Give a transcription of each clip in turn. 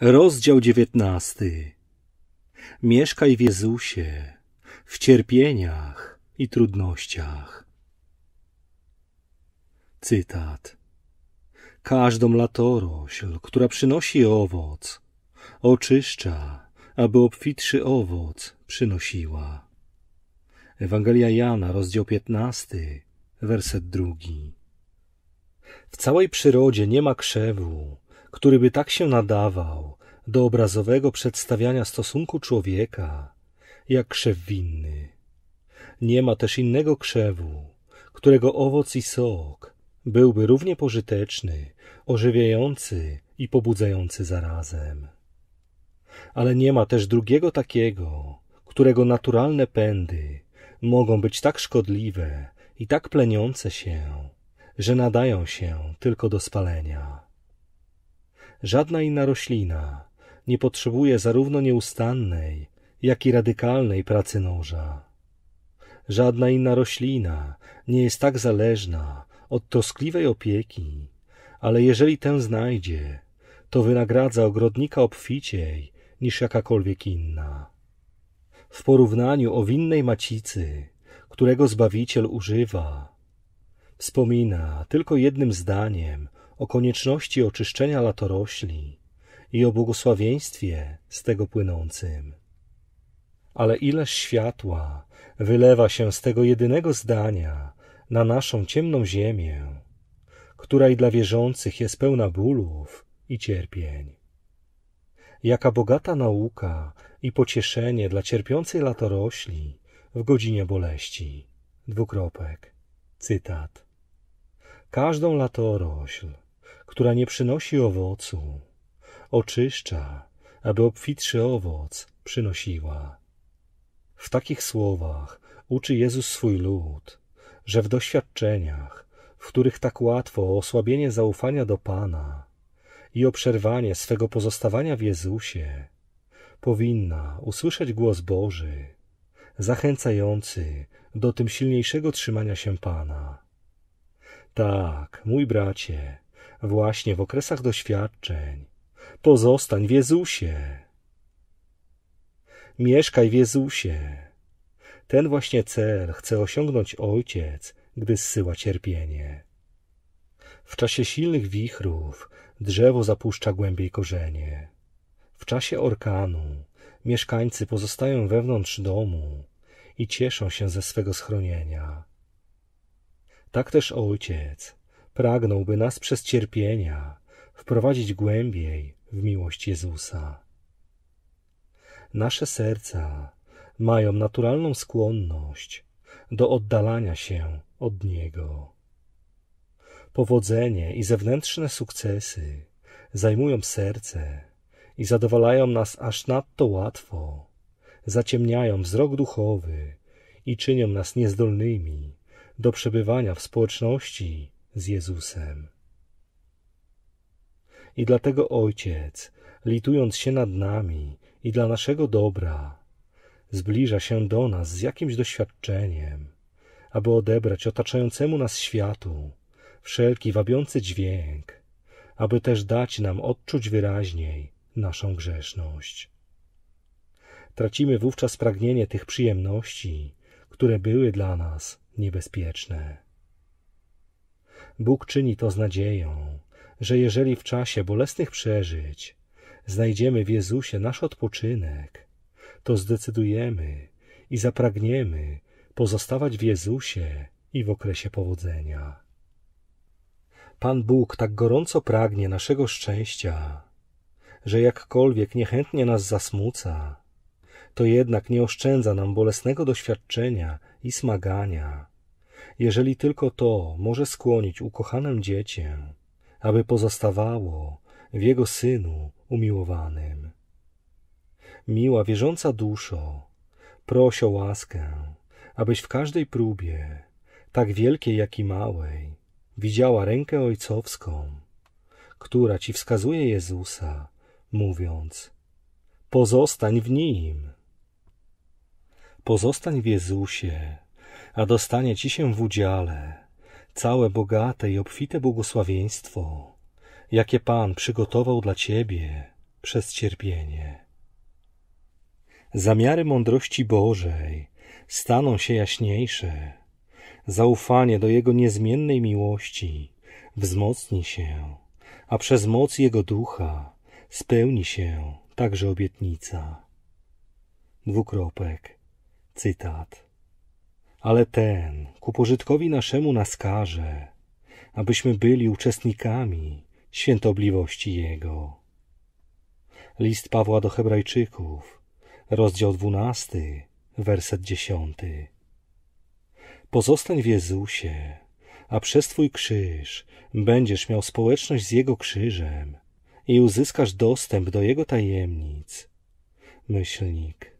Rozdział dziewiętnasty. Mieszkaj w Jezusie, w cierpieniach i trudnościach. Cytat. Każdą latorośl, która przynosi owoc, oczyszcza, aby obfitszy owoc przynosiła. Ewangelia Jana, rozdział 15, werset drugi. W całej przyrodzie nie ma krzewu, który by tak się nadawał do obrazowego przedstawiania stosunku człowieka, jak krzew winny. Nie ma też innego krzewu, którego owoc i sok byłby równie pożyteczny, ożywiający i pobudzający zarazem. Ale nie ma też drugiego takiego, którego naturalne pędy mogą być tak szkodliwe i tak pleniące się, że nadają się tylko do spalenia. Żadna inna roślina nie potrzebuje zarówno nieustannej, jak i radykalnej pracy noża. Żadna inna roślina nie jest tak zależna od troskliwej opieki, ale jeżeli tę znajdzie, to wynagradza ogrodnika obficiej niż jakakolwiek inna. W porównaniu o winnej macicy, którego Zbawiciel używa, wspomina tylko jednym zdaniem o konieczności oczyszczenia latorośli i o błogosławieństwie z tego płynącym. Ale ileż światła wylewa się z tego jedynego zdania na naszą ciemną ziemię, która i dla wierzących jest pełna bólów i cierpień. Jaka bogata nauka i pocieszenie dla cierpiącej latorośli w godzinie boleści. Dwukropek. Cytat. Każdą latorośl która nie przynosi owocu, oczyszcza, aby obfitszy owoc przynosiła. W takich słowach uczy Jezus swój lud, że w doświadczeniach, w których tak łatwo o osłabienie zaufania do Pana i o przerwanie swego pozostawania w Jezusie, powinna usłyszeć głos Boży, zachęcający do tym silniejszego trzymania się Pana. Tak, mój bracie, właśnie w okresach doświadczeń. Pozostań w Jezusie. Mieszkaj w Jezusie. Ten właśnie cel chce osiągnąć Ojciec, gdy zsyła cierpienie. W czasie silnych wichrów drzewo zapuszcza głębiej korzenie. W czasie orkanu mieszkańcy pozostają wewnątrz domu i cieszą się ze swego schronienia. Tak też Ojciec pragnąłby nas przez cierpienia wprowadzić głębiej w miłość Jezusa. Nasze serca mają naturalną skłonność do oddalania się od Niego. Powodzenie i zewnętrzne sukcesy zajmują serce i zadowalają nas aż nadto łatwo, zaciemniają wzrok duchowy i czynią nas niezdolnymi do przebywania w społeczności z Jezusem. I dlatego Ojciec, litując się nad nami i dla naszego dobra, zbliża się do nas z jakimś doświadczeniem, aby odebrać otaczającemu nas światu wszelki wabiący dźwięk, aby też dać nam odczuć wyraźniej naszą grzeszność. Tracimy wówczas pragnienie tych przyjemności, które były dla nas niebezpieczne. Bóg czyni to z nadzieją, że jeżeli w czasie bolesnych przeżyć znajdziemy w Jezusie nasz odpoczynek, to zdecydujemy i zapragniemy pozostawać w Jezusie i w okresie powodzenia. Pan Bóg tak gorąco pragnie naszego szczęścia, że jakkolwiek niechętnie nas zasmuca, to jednak nie oszczędza nam bolesnego doświadczenia i smagania jeżeli tylko to może skłonić ukochanem dziecię, aby pozostawało w jego synu umiłowanym. Miła, wierząca duszo, prosi o łaskę, abyś w każdej próbie, tak wielkiej jak i małej, widziała rękę ojcowską, która ci wskazuje Jezusa, mówiąc: Pozostań w nim. Pozostań w Jezusie a dostanie ci się w udziale całe bogate i obfite błogosławieństwo, jakie Pan przygotował dla ciebie przez cierpienie. Zamiary mądrości Bożej staną się jaśniejsze. Zaufanie do Jego niezmiennej miłości wzmocni się, a przez moc Jego ducha spełni się także obietnica. Dwukropek. Cytat ale ten ku pożytkowi naszemu każe, abyśmy byli uczestnikami świętobliwości Jego. List Pawła do Hebrajczyków, rozdział 12, werset 10. Pozostań w Jezusie, a przez Twój krzyż będziesz miał społeczność z Jego krzyżem i uzyskasz dostęp do Jego tajemnic. Myślnik,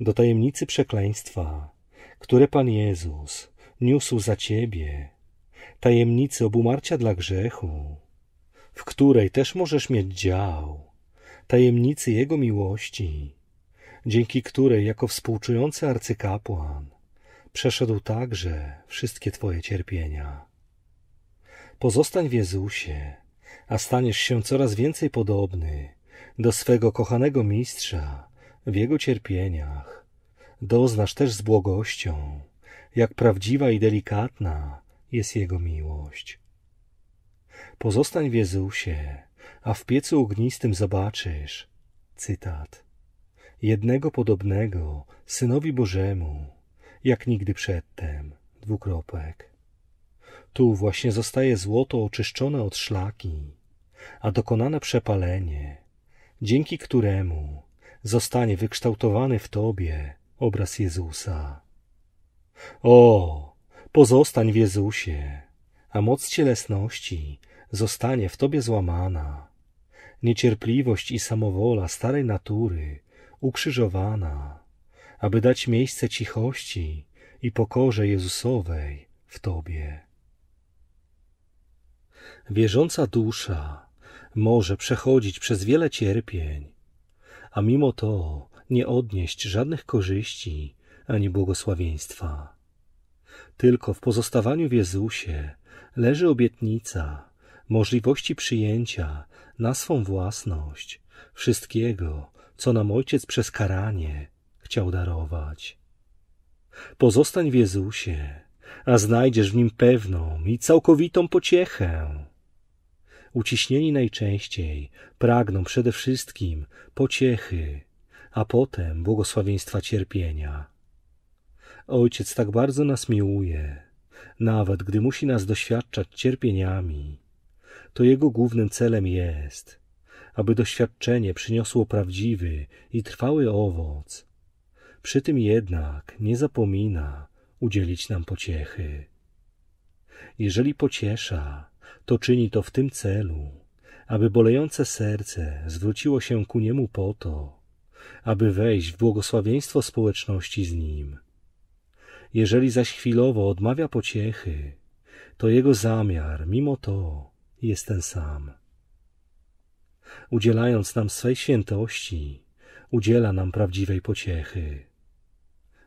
do tajemnicy przekleństwa które Pan Jezus niósł za ciebie, tajemnicy obumarcia dla grzechu, w której też możesz mieć dział, tajemnicy Jego miłości, dzięki której jako współczujący arcykapłan przeszedł także wszystkie Twoje cierpienia. Pozostań w Jezusie, a staniesz się coraz więcej podobny do swego kochanego mistrza w jego cierpieniach doznasz też z błogością, jak prawdziwa i delikatna jest Jego miłość. Pozostań w Jezusie, a w piecu ognistym zobaczysz, cytat, jednego podobnego Synowi Bożemu, jak nigdy przedtem, dwukropek. Tu właśnie zostaje złoto oczyszczone od szlaki, a dokonane przepalenie, dzięki któremu zostanie wykształtowany w tobie obraz Jezusa. O, pozostań w Jezusie, a moc cielesności zostanie w tobie złamana. Niecierpliwość i samowola starej natury ukrzyżowana, aby dać miejsce cichości i pokorze Jezusowej w tobie. Wierząca dusza może przechodzić przez wiele cierpień, a mimo to nie odnieść żadnych korzyści ani błogosławieństwa. Tylko w pozostawaniu w Jezusie leży obietnica możliwości przyjęcia na swą własność wszystkiego, co nam Ojciec przez karanie chciał darować. Pozostań w Jezusie, a znajdziesz w Nim pewną i całkowitą pociechę. Uciśnieni najczęściej pragną przede wszystkim pociechy a potem błogosławieństwa cierpienia. Ojciec tak bardzo nas miłuje, nawet gdy musi nas doświadczać cierpieniami. To jego głównym celem jest, aby doświadczenie przyniosło prawdziwy i trwały owoc. Przy tym jednak nie zapomina udzielić nam pociechy. Jeżeli pociesza, to czyni to w tym celu, aby bolejące serce zwróciło się ku niemu po to, aby wejść w błogosławieństwo społeczności z Nim. Jeżeli zaś chwilowo odmawia pociechy, to jego zamiar, mimo to, jest ten sam. Udzielając nam swej świętości, udziela nam prawdziwej pociechy.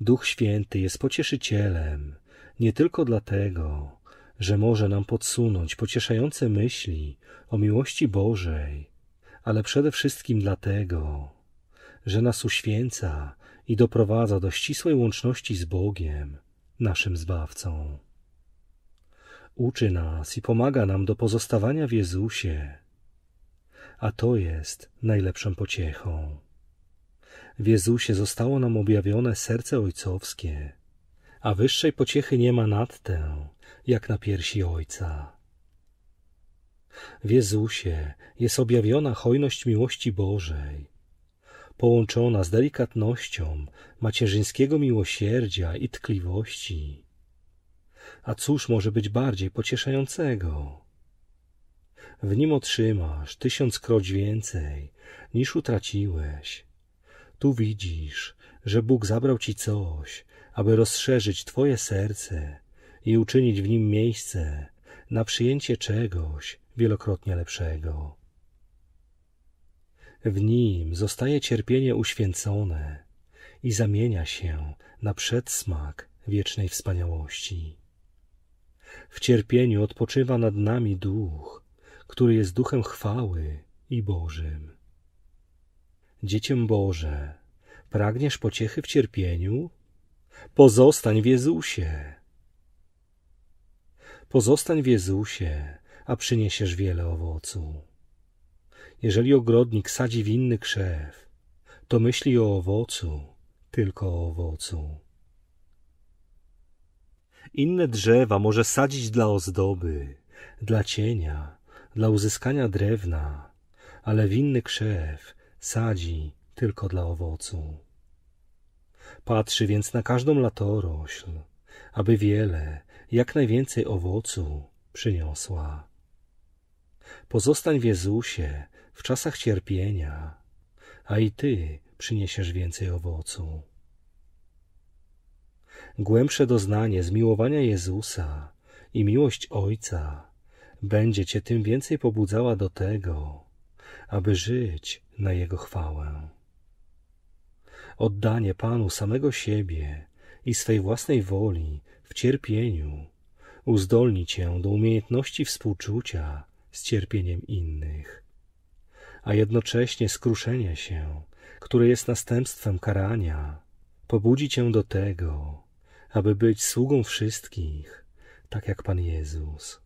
Duch Święty jest pocieszycielem, nie tylko dlatego, że może nam podsunąć pocieszające myśli o miłości Bożej, ale przede wszystkim dlatego, że nas uświęca i doprowadza do ścisłej łączności z Bogiem, naszym Zbawcą. Uczy nas i pomaga nam do pozostawania w Jezusie, a to jest najlepszą pociechą. W Jezusie zostało nam objawione serce ojcowskie, a wyższej pociechy nie ma nad tę, jak na piersi Ojca. W Jezusie jest objawiona hojność miłości Bożej, połączona z delikatnością macierzyńskiego miłosierdzia i tkliwości. A cóż może być bardziej pocieszającego? W nim otrzymasz tysiąckroć więcej niż utraciłeś. Tu widzisz, że Bóg zabrał ci coś, aby rozszerzyć twoje serce i uczynić w nim miejsce na przyjęcie czegoś wielokrotnie lepszego. W nim zostaje cierpienie uświęcone i zamienia się na przedsmak wiecznej wspaniałości. W cierpieniu odpoczywa nad nami duch, który jest duchem chwały i Bożym. Dzieciem Boże, pragniesz pociechy w cierpieniu? Pozostań w Jezusie. Pozostań w Jezusie, a przyniesiesz wiele owocu. Jeżeli ogrodnik sadzi winny krzew, to myśli o owocu, tylko o owocu. Inne drzewa może sadzić dla ozdoby, dla cienia, dla uzyskania drewna, ale winny krzew sadzi tylko dla owocu. Patrzy więc na każdą latorośl, aby wiele, jak najwięcej owocu przyniosła. Pozostań w Jezusie, w czasach cierpienia, a i ty przyniesiesz więcej owocu. Głębsze doznanie zmiłowania Jezusa i miłość Ojca będzie cię tym więcej pobudzała do tego, aby żyć na Jego chwałę. Oddanie Panu samego siebie i swej własnej woli w cierpieniu uzdolni cię do umiejętności współczucia z cierpieniem innych a jednocześnie skruszenie się, które jest następstwem karania, pobudzi cię do tego, aby być sługą wszystkich, tak jak Pan Jezus.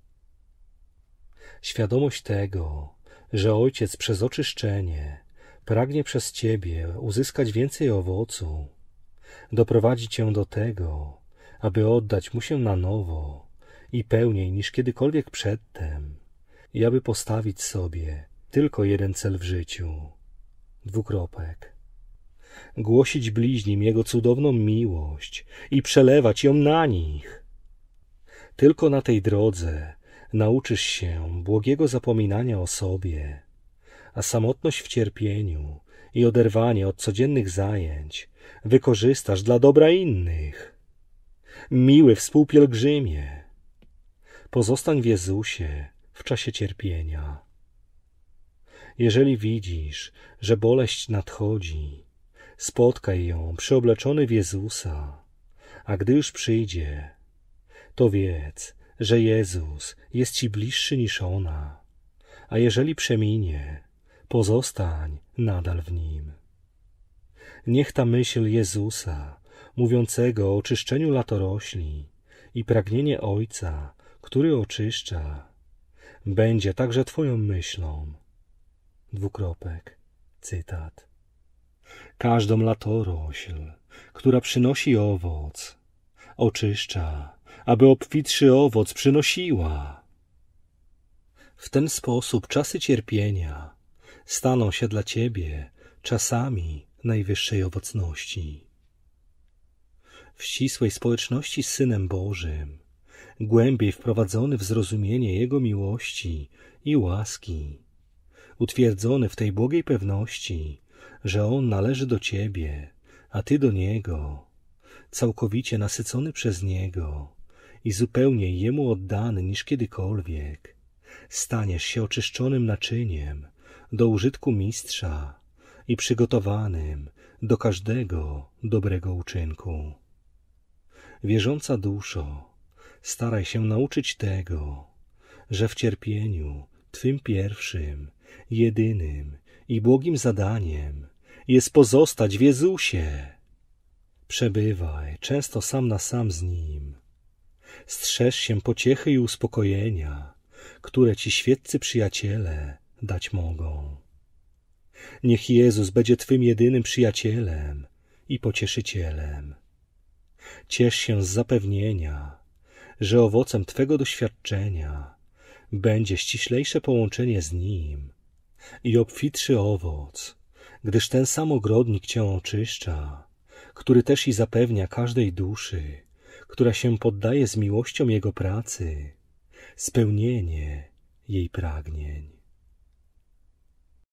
Świadomość tego, że Ojciec przez oczyszczenie pragnie przez Ciebie uzyskać więcej owocu, doprowadzi Cię do tego, aby oddać Mu się na nowo i pełniej niż kiedykolwiek przedtem, i aby postawić sobie tylko jeden cel w życiu. Dwukropek. Głosić bliźnim Jego cudowną miłość i przelewać ją na nich. Tylko na tej drodze nauczysz się błogiego zapominania o sobie, a samotność w cierpieniu i oderwanie od codziennych zajęć wykorzystasz dla dobra innych. Miły współpielgrzymie, pozostań w Jezusie w czasie cierpienia jeżeli widzisz, że boleść nadchodzi, spotkaj ją przyobleczony w Jezusa, a gdy już przyjdzie, to wiedz, że Jezus jest ci bliższy niż ona, a jeżeli przeminie, pozostań nadal w nim. Niech ta myśl Jezusa, mówiącego o czyszczeniu latorośli i pragnienie Ojca, który oczyszcza, będzie także Twoją myślą dwukropek, cytat. Każdą latorośl, która przynosi owoc, oczyszcza, aby obfitszy owoc przynosiła. W ten sposób czasy cierpienia staną się dla ciebie czasami najwyższej owocności. W ścisłej społeczności z Synem Bożym, głębiej wprowadzony w zrozumienie Jego miłości i łaski, utwierdzony w tej błogiej pewności, że On należy do Ciebie, a Ty do Niego, całkowicie nasycony przez Niego i zupełnie Jemu oddany niż kiedykolwiek, staniesz się oczyszczonym naczyniem do użytku Mistrza i przygotowanym do każdego dobrego uczynku. Wierząca duszo, staraj się nauczyć tego, że w cierpieniu, Twym pierwszym, Jedynym i błogim zadaniem jest pozostać w Jezusie. Przebywaj często sam na sam z Nim. Strzeż się pociechy i uspokojenia, które ci świeccy przyjaciele dać mogą. Niech Jezus będzie twym jedynym przyjacielem i pocieszycielem. Ciesz się z zapewnienia, że owocem twego doświadczenia będzie ściślejsze połączenie z Nim i obfitszy owoc, gdyż ten sam ogrodnik cię oczyszcza, który też i zapewnia każdej duszy, która się poddaje z miłością jego pracy, spełnienie jej pragnień.